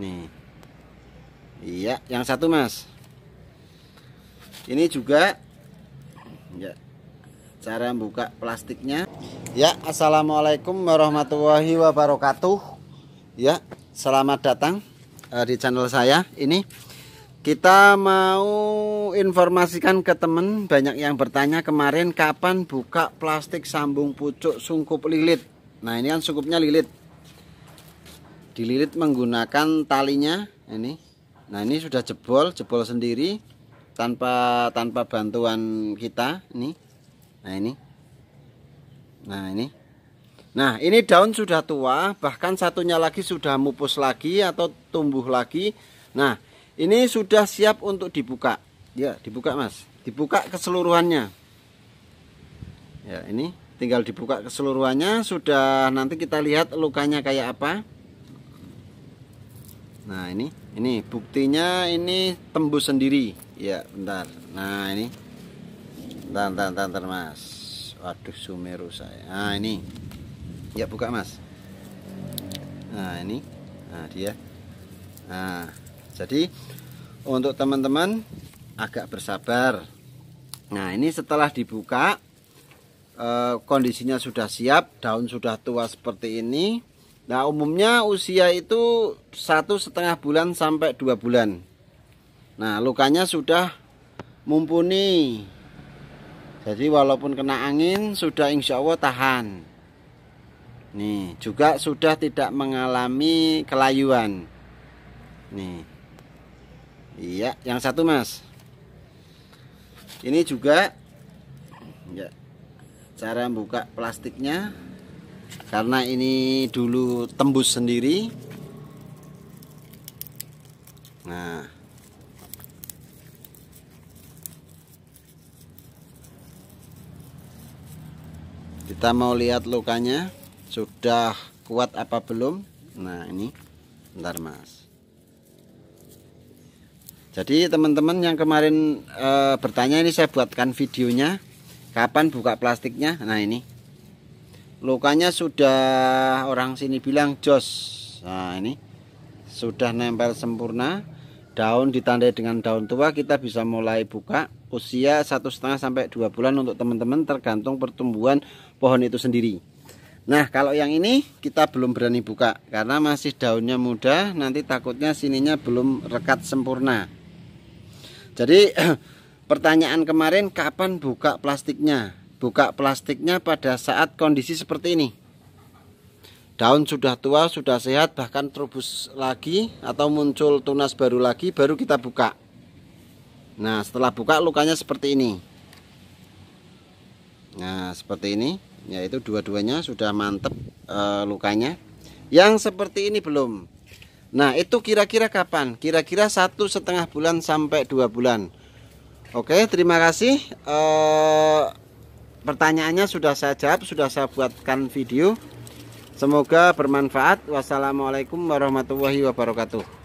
nih iya yang satu mas ini juga ya cara buka plastiknya ya assalamualaikum warahmatullahi wabarakatuh ya selamat datang uh, di channel saya ini kita mau informasikan ke temen banyak yang bertanya kemarin kapan buka plastik sambung pucuk sungkup lilit nah ini kan sungkupnya lilit dililit menggunakan talinya ini nah ini sudah jebol jebol sendiri tanpa tanpa bantuan kita ini nah ini nah ini nah ini daun sudah tua bahkan satunya lagi sudah mupus lagi atau tumbuh lagi nah ini sudah siap untuk dibuka ya dibuka mas dibuka keseluruhannya ya ini tinggal dibuka keseluruhannya sudah nanti kita lihat lukanya kayak apa nah ini ini buktinya ini tembus sendiri ya bentar nah ini bentar bentar bentar, bentar mas waduh sumeru saya nah ini ya buka mas nah ini nah dia nah jadi untuk teman-teman agak bersabar nah ini setelah dibuka eh, kondisinya sudah siap daun sudah tua seperti ini Nah umumnya usia itu satu setengah bulan sampai dua bulan. Nah lukanya sudah mumpuni. Jadi walaupun kena angin sudah insya Allah tahan. Nih juga sudah tidak mengalami kelayuan. Nih. Iya, yang satu mas. Ini juga. Ya. Cara buka plastiknya karena ini dulu tembus sendiri nah kita mau lihat lukanya sudah kuat apa belum nah ini ntar mas jadi teman-teman yang kemarin e, bertanya ini saya buatkan videonya kapan buka plastiknya nah ini lukanya sudah orang sini bilang jos nah ini sudah nempel sempurna daun ditandai dengan daun tua kita bisa mulai buka usia satu setengah sampai dua bulan untuk teman-teman tergantung pertumbuhan pohon itu sendiri Nah kalau yang ini kita belum berani buka karena masih daunnya muda nanti takutnya sininya belum rekat sempurna jadi pertanyaan kemarin kapan buka plastiknya Buka plastiknya pada saat kondisi seperti ini. Daun sudah tua, sudah sehat, bahkan terobos lagi atau muncul tunas baru lagi, baru kita buka. Nah, setelah buka lukanya seperti ini. Nah, seperti ini, yaitu dua-duanya sudah mantep e, lukanya. Yang seperti ini belum. Nah, itu kira-kira kapan? Kira-kira satu setengah bulan sampai dua bulan. Oke, terima kasih. E, pertanyaannya sudah saya jawab sudah saya buatkan video semoga bermanfaat wassalamualaikum warahmatullahi wabarakatuh